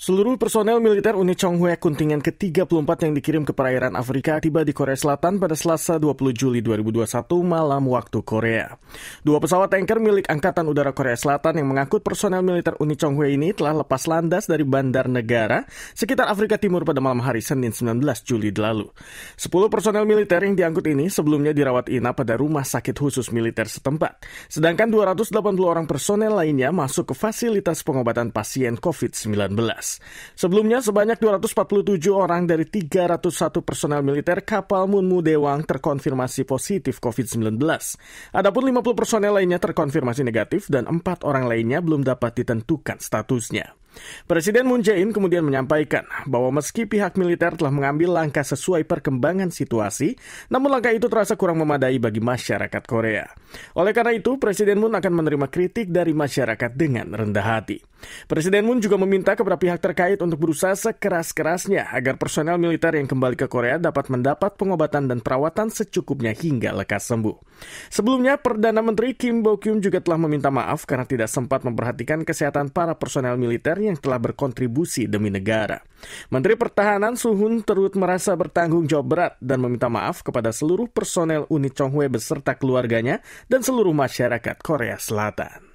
Seluruh personel militer Uni Chonghue kontingen ke-34 yang dikirim ke perairan Afrika tiba di Korea Selatan pada Selasa 20 Juli 2021 malam waktu Korea. Dua pesawat tanker milik Angkatan Udara Korea Selatan yang mengangkut personel militer Uni Chonghue ini telah lepas landas dari bandar negara sekitar Afrika Timur pada malam hari Senin 19 Juli lalu. Sepuluh personel militer yang diangkut ini sebelumnya dirawat inap pada rumah sakit khusus militer setempat. Sedangkan 280 orang personel lainnya masuk ke fasilitas pengobatan pasien COVID-19. Sebelumnya sebanyak 247 orang dari 301 personel militer kapal Munmu Dewang terkonfirmasi positif COVID-19. Adapun 50 personel lainnya terkonfirmasi negatif dan 4 orang lainnya belum dapat ditentukan statusnya. Presiden Moon Jae-in kemudian menyampaikan bahwa meski pihak militer telah mengambil langkah sesuai perkembangan situasi, namun langkah itu terasa kurang memadai bagi masyarakat Korea. Oleh karena itu, Presiden Moon akan menerima kritik dari masyarakat dengan rendah hati. Presiden Moon juga meminta kepada pihak terkait untuk berusaha sekeras-kerasnya agar personel militer yang kembali ke Korea dapat mendapat pengobatan dan perawatan secukupnya hingga lekas sembuh. Sebelumnya, Perdana Menteri Kim Bo Kyum juga telah meminta maaf karena tidak sempat memperhatikan kesehatan para personel militer yang telah berkontribusi demi negara. Menteri Pertahanan Suhun Terut merasa bertanggung jawab berat dan meminta maaf kepada seluruh personel unit Chonghwe beserta keluarganya dan seluruh masyarakat Korea Selatan.